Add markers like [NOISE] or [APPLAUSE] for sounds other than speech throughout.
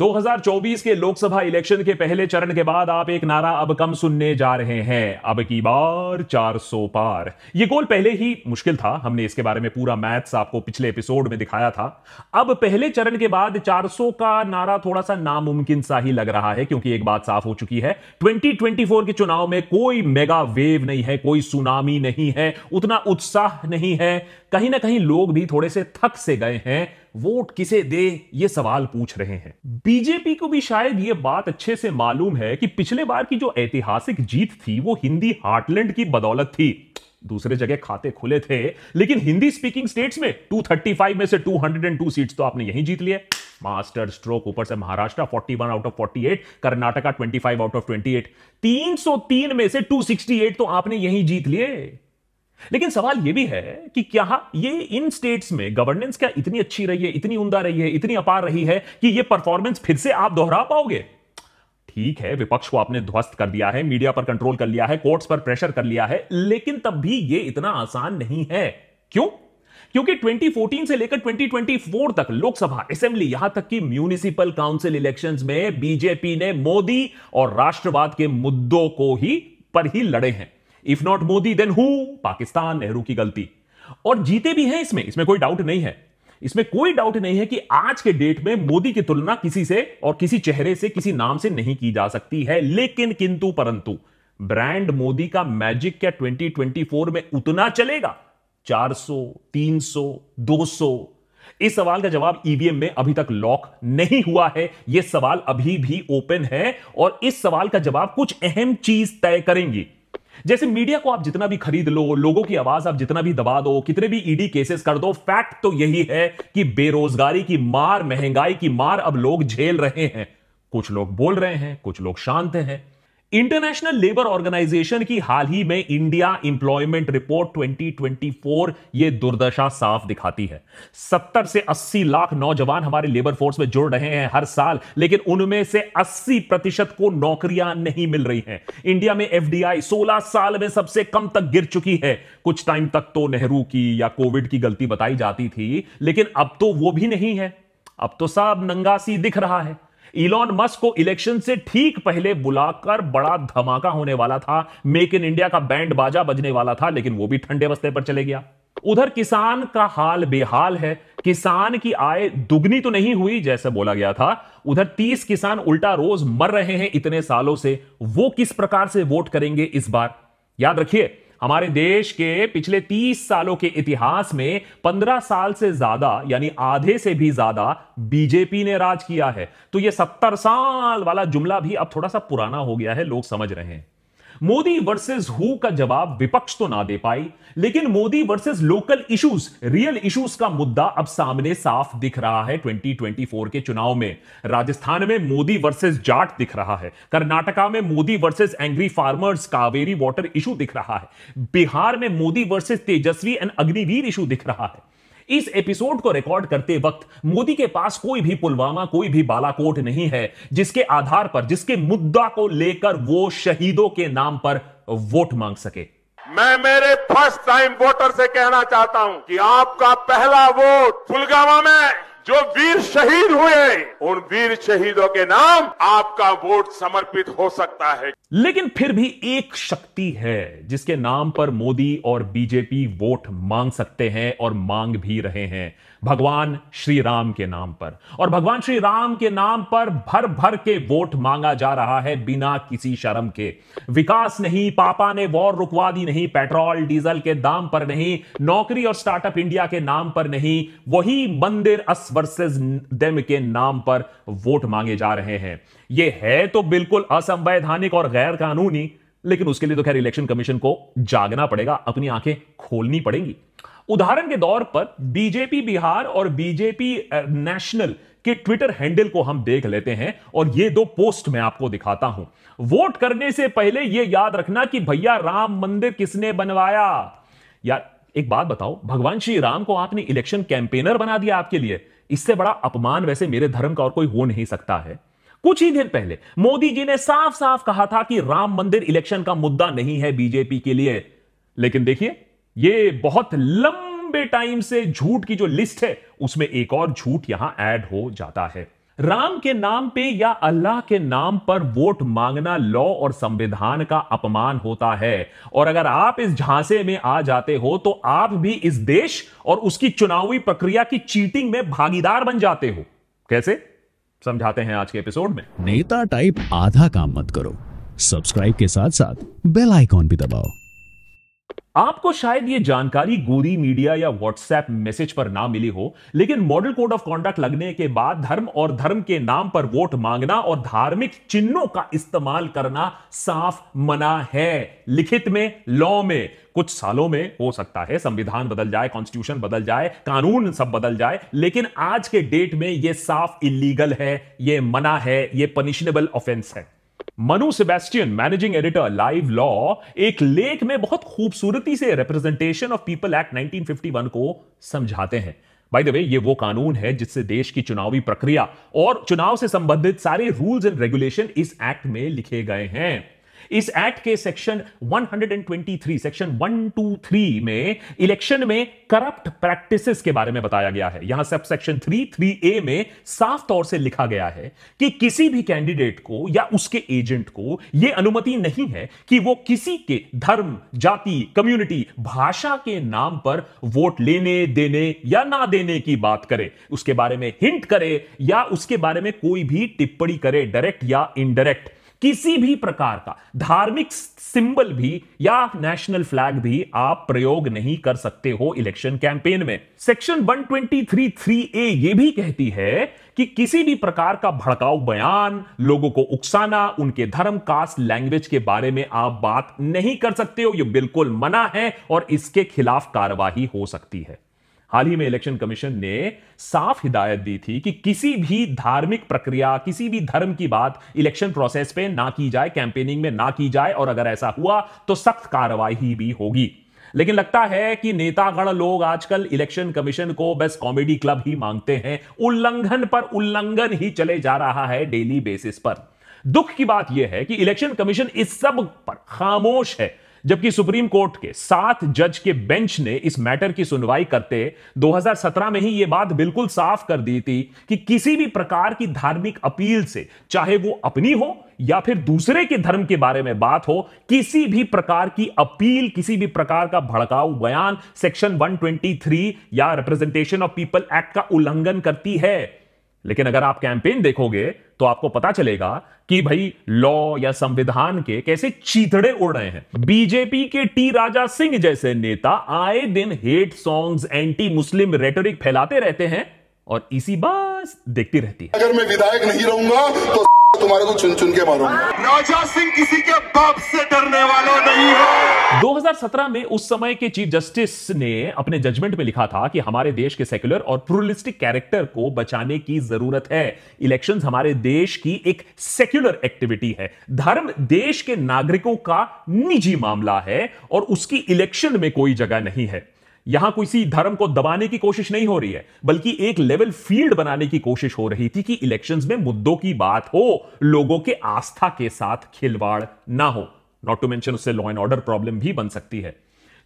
2024 के लोकसभा इलेक्शन के पहले चरण के बाद आप एक नारा अब कम सुनने जा रहे हैं अब की बार 400 पार यह गोल पहले ही मुश्किल था हमने इसके बारे में पूरा मैथ्स आपको पिछले एपिसोड में दिखाया था अब पहले चरण के बाद 400 का नारा थोड़ा सा नामुमकिन सा ही लग रहा है क्योंकि एक बात साफ हो चुकी है 2024 के चुनाव में कोई मेगा वेव नहीं है कोई सुनामी नहीं है उतना उत्साह नहीं है कहीं ना कहीं लोग भी थोड़े से थक से गए हैं वोट किसे दे ये सवाल पूछ रहे हैं बीजेपी को भी शायद ये बात अच्छे से मालूम है कि पिछले बार की जो ऐतिहासिक जीत थी वो हिंदी हार्टलैंड की बदौलत थी दूसरे जगह खाते खुले थे लेकिन हिंदी स्पीकिंग स्टेट्स में 235 में से 202 सीट्स तो आपने यहीं जीत लिए मास्टर स्ट्रोक ऊपर से Maharashtra 41 out of 48 Karnataka 25 out of 28 303 में से 268 तो आपने यहीं जीत लिए लेकिन सवाल यह भी है कि क्या ये इन स्टेट्स में गवर्नेंस क्या इतनी अच्छी रही है इतनी उमदा रही है इतनी अपार रही है कि यह परफॉर्मेंस फिर से आप दोहरा पाओगे ठीक है विपक्ष को आपने ध्वस्त कर दिया है मीडिया पर कंट्रोल कर लिया है कोर्ट्स पर प्रेशर कर लिया है लेकिन तब भी यह इतना आसान नहीं है क्यों क्योंकि 2014 से लेकर 2024 तक लोकसभा असेंबली यहां तक कि म्यूनिसिपल काउंसिल इलेक्शंस में बीजेपी ने मोदी और राष्ट्रवाद के मुद्दों को ही पर ही लड़े हैं if not Modi then who Pakistan Nehru की गलती और जीते भी हैं इसमें इसमें कोई डाउट नहीं है इसमें कोई डाउट नहीं है कि आज के डेट में मोदी की तुलना किसी से और किसी चेहरे से किसी नाम से नहीं की जा सकती है लेकिन किंतु परंतु ब्रांड मोदी का मैजिक क्या 2024 में उतना चलेगा 400, 300, 200 इस सवाल का जवाब ईवीएम e में अभी तक लॉक नहीं हुआ है यह सवाल अभी भी ओपन है और इस सवाल का जवाब कुछ अहम चीज तय करेंगी जैसे मीडिया को आप जितना भी खरीद लो लोगों की आवाज आप जितना भी दबा दो कितने भी ईडी केसेस कर दो फैक्ट तो यही है कि बेरोजगारी की मार महंगाई की मार अब लोग झेल रहे हैं कुछ लोग बोल रहे हैं कुछ लोग शांत हैं इंटरनेशनल लेबर ऑर्गेनाइजेशन की हाल ही में इंडिया इंप्लॉयमेंट रिपोर्ट 2024 ये दुर्दशा साफ दिखाती है 70 से 80 लाख नौजवान हमारे लेबर फोर्स में जुड़ रहे हैं हर साल लेकिन उनमें से 80 प्रतिशत को नौकरियां नहीं मिल रही हैं इंडिया में एफडीआई 16 साल में सबसे कम तक गिर चुकी है कुछ टाइम तक तो नेहरू की या कोविड की गलती बताई जाती थी लेकिन अब तो वो भी नहीं है अब तो साहब नंगासी दिख रहा है इलॉन मस्क को इलेक्शन से ठीक पहले बुलाकर बड़ा धमाका होने वाला था मेक इन इंडिया का बैंड बाजा बजने वाला था लेकिन वो भी ठंडे बस्ते पर चले गया उधर किसान का हाल बेहाल है किसान की आय दुगनी तो नहीं हुई जैसे बोला गया था उधर तीस किसान उल्टा रोज मर रहे हैं इतने सालों से वो किस प्रकार से वोट करेंगे इस बार याद रखिए हमारे देश के पिछले 30 सालों के इतिहास में 15 साल से ज्यादा यानी आधे से भी ज्यादा बीजेपी ने राज किया है तो ये 70 साल वाला जुमला भी अब थोड़ा सा पुराना हो गया है लोग समझ रहे हैं मोदी वर्सेस हु का जवाब विपक्ष तो ना दे पाई लेकिन Modi versus local issues real issues का मुद्दा अब सामने साफ दिख रहा है 2024 के चुनाव में राजस्थान में मोदी वर्सेस जाट दिख रहा है कर्नाटका में Modi versus angry farmers Kaveri water issue दिख रहा है बिहार में Modi versus Tejashwi and Agniveer issue दिख रहा है इस एपिसोड को रिकॉर्ड करते वक्त मोदी के पास कोई भी पुलवामा कोई भी बालाकोट नहीं है जिसके आधार पर जिसके मुद्दा को लेकर वो शहीदों के नाम पर वोट मांग सके मैं मेरे फर्स्ट टाइम वोटर से कहना चाहता हूं कि आपका पहला वोट पुलवामा में जो वीर शहीद हुए उन वीर शहीदों के नाम आपका वोट समर्पित हो सकता है लेकिन फिर भी एक शक्ति है जिसके नाम पर मोदी और बीजेपी वोट मांग सकते हैं और मांग भी रहे हैं भगवान श्री राम के नाम पर और भगवान श्री राम के नाम पर भर भर के वोट मांगा जा रहा है बिना किसी शर्म के विकास नहीं पापा ने वॉर रुकवा दी नहीं पेट्रोल डीजल के दाम पर नहीं नौकरी और स्टार्टअप इंडिया के नाम पर नहीं वही मंदिर अस वर्सेज डेम के नाम पर वोट मांगे जा रहे हैं यह है तो बिल्कुल असंवैधानिक और गैर कानूनी लेकिन उसके लिए तो खैर इलेक्शन कमीशन को जागना पड़ेगा अपनी आंखें खोलनी पड़ेंगी उदाहरण के तौर पर बीजेपी बिहार और बीजेपी नेशनल के ट्विटर हैंडल को हम देख लेते हैं और ये दो पोस्ट मैं आपको दिखाता हूं वोट करने से पहले ये याद रखना कि भैया राम मंदिर किसने बनवाया यार एक बात बताओ भगवान श्री राम को आपने इलेक्शन कैंपेनर बना दिया आपके लिए इससे बड़ा अपमान वैसे मेरे धर्म का और कोई हो नहीं सकता है कुछ ही दिन पहले मोदी जी ने साफ साफ कहा था कि राम मंदिर इलेक्शन का मुद्दा नहीं है बीजेपी के लिए लेकिन देखिए ये बहुत लंबे टाइम से झूठ की जो लिस्ट है उसमें एक और झूठ यहां ऐड हो जाता है राम के नाम पे या अल्लाह के नाम पर वोट मांगना लॉ और संविधान का अपमान होता है और अगर आप इस झांसे में आ जाते हो तो आप भी इस देश और उसकी चुनावी प्रक्रिया की चीटिंग में भागीदार बन जाते हो कैसे समझाते हैं आज के एपिसोड में नेता टाइप आधा काम मत करो सब्सक्राइब के साथ साथ बेल आइकॉन भी दबाओ आपको शायद ये जानकारी गोरी मीडिया या व्हाट्सएप मैसेज पर ना मिली हो लेकिन मॉडल कोड ऑफ कॉन्डक्ट लगने के बाद धर्म और धर्म के नाम पर वोट मांगना और धार्मिक चिन्हों का इस्तेमाल करना साफ मना है लिखित में लॉ में कुछ सालों में हो सकता है संविधान बदल जाए कॉन्स्टिट्यूशन बदल जाए कानून सब बदल जाए लेकिन आज के डेट में यह साफ इलीगल है यह मना है यह पनिशनेबल ऑफेंस है Manu Sebastian managing editor live law एक लेख में बहुत खूबसूरती से रिप्रेजेंटेशन ऑफ पीपल एक्ट 1951 को समझाते हैं बाय द वे ये वो कानून है जिससे देश की चुनावी प्रक्रिया और चुनाव से संबंधित सारे रूल्स एंड रेगुलेशन इस एक्ट में लिखे गए हैं इस एक्ट के सेक्शन 123 सेक्शन 123 में इलेक्शन में करप्ट प्रैक्टिसेस के बारे में बताया गया है यहां सब सेक्शन 3 ए में साफ तौर से लिखा गया है कि किसी भी कैंडिडेट को या उसके एजेंट को यह अनुमति नहीं है कि वो किसी के धर्म जाति कम्युनिटी भाषा के नाम पर वोट लेने देने या ना देने की बात करे उसके बारे में हिंट करे या उसके बारे में कोई भी टिप्पणी करे डायरेक्ट या इनडायरेक्ट किसी भी प्रकार का धार्मिक सिंबल भी या नेशनल फ्लैग भी आप प्रयोग नहीं कर सकते हो इलेक्शन कैंपेन में सेक्शन 123.3 ए ये भी कहती है कि किसी भी प्रकार का भड़काऊ बयान लोगों को उकसाना उनके धर्म कास्ट लैंग्वेज के बारे में आप बात नहीं कर सकते हो ये बिल्कुल मना है और इसके खिलाफ कार्रवाई हो सकती है हाल ही में इलेक्शन कमीशन ने साफ हिदायत दी थी कि किसी भी धार्मिक प्रक्रिया किसी भी धर्म की बात इलेक्शन प्रोसेस पे ना की जाए कैंपेनिंग में ना की जाए और अगर ऐसा हुआ तो सख्त कार्रवाई भी होगी लेकिन लगता है कि नेतागण लोग आजकल इलेक्शन कमीशन को बस कॉमेडी क्लब ही मांगते हैं उल्लंघन पर उल्लंघन ही चले जा रहा है डेली बेसिस पर दुख की बात यह है कि इलेक्शन कमीशन इस सब पर खामोश है जबकि सुप्रीम कोर्ट के सात जज के बेंच ने इस मैटर की सुनवाई करते 2017 में ही यह बात बिल्कुल साफ कर दी थी कि किसी भी प्रकार की धार्मिक अपील से चाहे वो अपनी हो या फिर दूसरे के धर्म के बारे में बात हो किसी भी प्रकार की अपील किसी भी प्रकार का भड़काऊ बयान सेक्शन 123 या रिप्रेजेंटेशन ऑफ पीपल एक्ट का उल्लंघन करती है लेकिन अगर आप कैंपेन देखोगे तो आपको पता चलेगा कि भाई लॉ या संविधान के कैसे चीतड़े उड़ रहे हैं बीजेपी के टी राजा सिंह जैसे नेता आए दिन hate songs anti Muslim rhetoric फैलाते रहते हैं और इसी बात बस देखती रहती है अगर मैं विधायक नहीं रहूंगा तो [LAUGHS] तुम्हारे को चुन चुन के मारूंगा राजा सिंह किसी के बाप से डरने वाला नहीं है 2017 में उस समय के चीफ जस्टिस ने अपने जजमेंट में लिखा था कि हमारे देश के सेक्युलर और प्रोलिस्टिक कैरेक्टर को बचाने की जरूरत है इलेक्शंस हमारे देश की एक सेक्युलर एक्टिविटी है धर्म देश के नागरिकों का निजी मामला है और उसकी इलेक्शन में कोई जगह नहीं है यहां किसी धर्म को दबाने की कोशिश नहीं हो रही है बल्कि एक लेवल फील्ड बनाने की कोशिश हो रही थी कि इलेक्शंस में मुद्दों की बात हो लोगों के आस्था के साथ खिलवाड़ ना हो नॉट टू मेंशन उससे लॉ एंड ऑर्डर प्रॉब्लम भी बन सकती है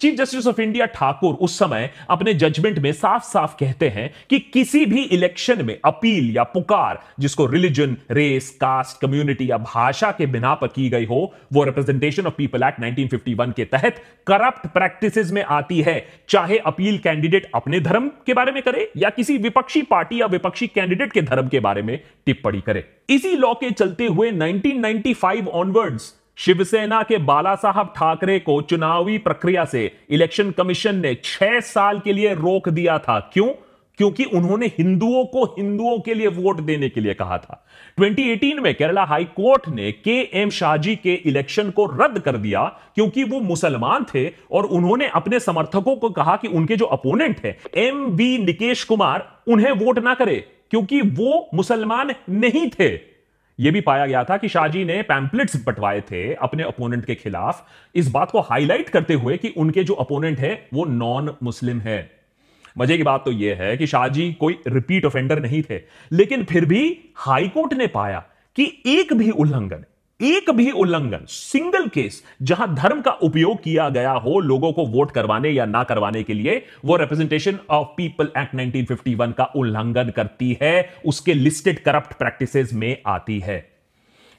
chief justice of India Thakur उस समय अपने जजमेंट में साफ साफ कहते हैं कि किसी भी इलेक्शन में अपील या पुकार जिसको रिलीजन रेस कास्ट कम्युनिटी या भाषा के बिना पर की गई हो वो रिप्रेजेंटेशन ऑफ पीपल एक्ट 1951 के तहत करप्ट प्रैक्टिसेस में आती है चाहे अपील कैंडिडेट अपने धर्म के बारे में करे या किसी विपक्षी पार्टी या विपक्षी कैंडिडेट के धर्म के बारे में टिप्पणी करे इसी लॉ के चलते हुए 1995 ऑनवर्ड्स शिवसेना के बाला साहब ठाकरे को चुनावी प्रक्रिया से इलेक्शन कमीशन ने छह साल के लिए रोक दिया था क्यों क्योंकि उन्होंने हिंदुओं को हिंदुओं के लिए वोट देने के लिए कहा था 2018 में केरला हाई कोर्ट ने के एम शाहजी के इलेक्शन को रद्द कर दिया क्योंकि वो मुसलमान थे और उन्होंने अपने समर्थकों को कहा कि उनके जो अपोनेंट है एम बी निकेश कुमार उन्हें वोट ना करे क्योंकि वो मुसलमान नहीं थे यह भी पाया गया था कि शाहजी ने पैम्पलेट्स बंटवाए थे अपने अपोनेंट के खिलाफ इस बात को हाईलाइट करते हुए कि उनके जो अपोनेंट है वो नॉन मुस्लिम है मजे की बात तो यह है कि शाहजी कोई रिपीट ऑफेंडर नहीं थे लेकिन फिर भी हाईकोर्ट ने पाया कि एक भी उल्लंघन एक भी उल्लंघन सिंगल केस जहां धर्म का उपयोग किया गया हो लोगों को वोट करवाने या ना करवाने के लिए वो रिप्रेजेंटेशन ऑफ पीपल एक्ट 1951 का उल्लंघन करती है उसके लिस्टेड करप्ट प्रैक्टिसेस में आती है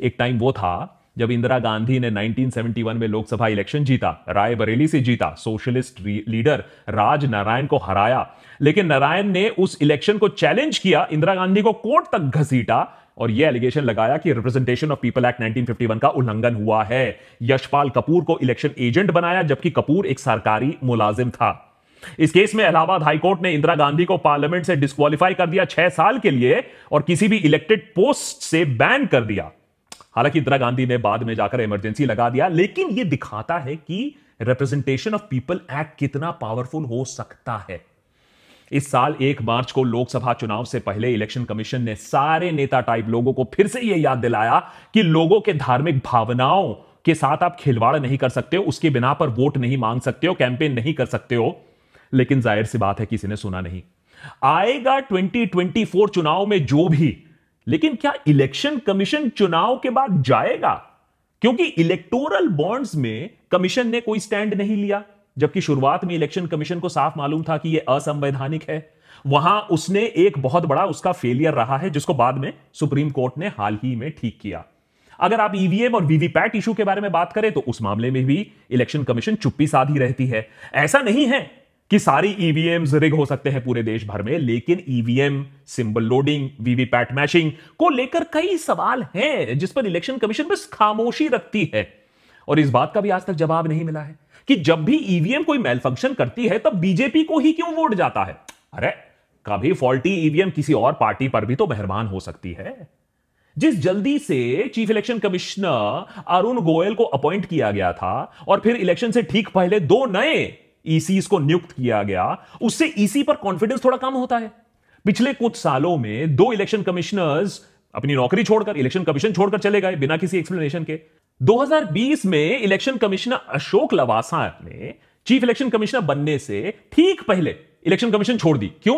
एक टाइम वो था जब इंदिरा गांधी ने 1971 में लोकसभा इलेक्शन जीता रायबरेली से जीता सोशलिस्ट लीडर राज नारायण को हराया लेकिन नारायण ने उस इलेक्शन को चैलेंज किया इंदिरा गांधी को कोर्ट तक घसीटा और यह एलिगेशन लगाया कि रिप्रेजेंटेशन ऑफ पीपल एक्ट 1951 का उल्लंघन हुआ है यशपाल कपूर को इलेक्शन एजेंट बनाया जबकि कपूर एक सरकारी मुलाजिम था इस केस में इलाहाबाद हाईकोर्ट ने इंदिरा गांधी को पार्लियामेंट से डिस्कालीफाई कर दिया छह साल के लिए और किसी भी इलेक्टेड पोस्ट से बैन कर दिया हालांकि इंदिरा गांधी ने बाद में जाकर इमरजेंसी लगा दिया लेकिन यह दिखाता है कि रिप्रेजेंटेशन ऑफ पीपल एक्ट कितना पावरफुल हो सकता है इस साल एक मार्च को लोकसभा चुनाव से पहले इलेक्शन कमीशन ने सारे नेता टाइप लोगों को फिर से यह याद दिलाया कि लोगों के धार्मिक भावनाओं के साथ आप खिलवाड़ नहीं कर सकते हो उसके बिना पर वोट नहीं मांग सकते हो कैंपेन नहीं कर सकते हो लेकिन जाहिर सी बात है किसी ने सुना नहीं आएगा 2024 चुनाव में जो भी लेकिन क्या इलेक्शन कमीशन चुनाव के बाद जाएगा क्योंकि इलेक्टोरल बॉन्ड्स में कमीशन ने कोई स्टैंड नहीं लिया जबकि शुरुआत में इलेक्शन कमीशन को साफ मालूम था कि यह असंवैधानिक है वहां उसने एक बहुत बड़ा उसका फेलियर रहा है जिसको बाद में सुप्रीम कोर्ट ने हाल ही में ठीक किया अगर आप ईवीएम e और वीवीपैट इशू के बारे में बात करें तो उस मामले में भी इलेक्शन कमीशन चुप्पी साधी रहती है ऐसा नहीं है कि सारी ईवीएम e रिग हो सकते हैं पूरे देश भर में लेकिन EVM symbol loading VVPAT matching को लेकर कई सवाल हैं जिस पर इलेक्शन कमीशन बस खामोशी रखती है और इस बात का भी आज तक जवाब नहीं मिला है कि जब भी ईवीएम e कोई फंक्शन करती है तब बीजेपी को ही क्यों वोट जाता है अरे कभी फॉल्टी ईवीएम e किसी और पार्टी पर भी तो मेहरबान हो सकती है जिस जल्दी से chief election commissioner Arun Goyal को अपॉइंट किया गया था और फिर इलेक्शन से ठीक पहले दो नए ईसी e को नियुक्त किया गया उससे ईसी पर कॉन्फिडेंस थोड़ा कम होता है पिछले कुछ सालों में दो इलेक्शन कमिश्नर्स अपनी नौकरी छोड़कर इलेक्शन कमीशन छोड़कर चले गए बिना किसी एक्सप्लेनेशन के 2020 में इलेक्शन कमिश्नर अशोक लवासा ने चीफ इलेक्शन कमिश्नर बनने से ठीक पहले इलेक्शन कमीशन छोड़ दी क्यों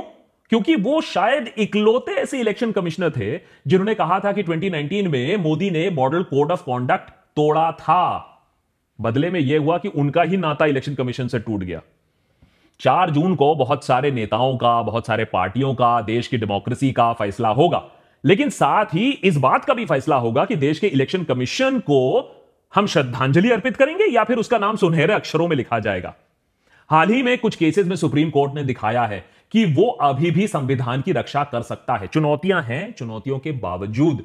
क्योंकि वो शायद इकलौते ऐसे इलेक्शन कमिश्नर थे जिन्होंने कहा था कि 2019 में मोदी ने मॉडल कोड ऑफ कॉन्डक्ट तोड़ा था बदले में यह हुआ कि उनका ही नाता इलेक्शन कमीशन से टूट गया चार जून को बहुत सारे नेताओं का बहुत सारे पार्टियों का देश की डेमोक्रेसी का फैसला होगा लेकिन साथ ही इस बात का भी फैसला होगा कि देश के इलेक्शन कमीशन को हम श्रद्धांजलि अर्पित करेंगे या फिर उसका नाम सुनहरे अक्षरों में लिखा जाएगा हाल ही में कुछ केसेस में सुप्रीम कोर्ट ने दिखाया है कि वो अभी भी संविधान की रक्षा कर सकता है चुनौतियां हैं चुनौतियों के बावजूद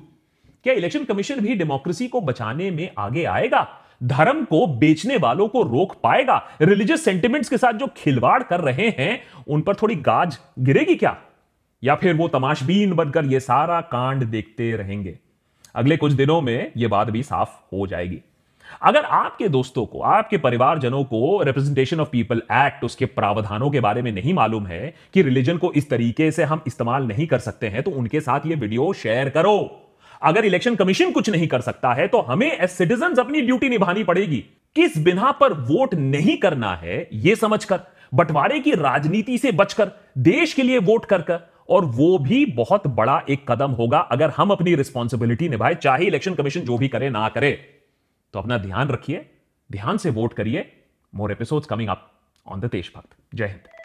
क्या इलेक्शन कमीशन भी डेमोक्रेसी को बचाने में आगे आएगा धर्म को बेचने वालों को रोक पाएगा रिलीजियस सेंटिमेंट्स के साथ जो खिलवाड़ कर रहे हैं उन पर थोड़ी गाज गिरेगी क्या या फिर वो तमाशबीन बनकर ये सारा कांड देखते रहेंगे अगले कुछ दिनों में ये बात भी साफ हो जाएगी अगर आपके दोस्तों को आपके परिवारजनों को रिप्रेजेंटेशन ऑफ पीपल एक्ट उसके प्रावधानों के बारे में नहीं मालूम है कि रिलीजन को इस तरीके से हम इस्तेमाल नहीं कर सकते हैं तो उनके साथ ये वीडियो शेयर करो अगर इलेक्शन कमीशन कुछ नहीं कर सकता है तो हमें एज सिटीजन अपनी ड्यूटी निभानी पड़ेगी किस बिना पर वोट नहीं करना है यह समझकर बंटवारे की राजनीति से बचकर देश के लिए वोट कर कर और वो भी बहुत बड़ा एक कदम होगा अगर हम अपनी रिस्पॉन्सिबिलिटी निभाए चाहे इलेक्शन कमीशन जो भी करे ना करे तो अपना ध्यान रखिए ध्यान से वोट करिए more episodes coming up on the Deshbhakt जय हिंद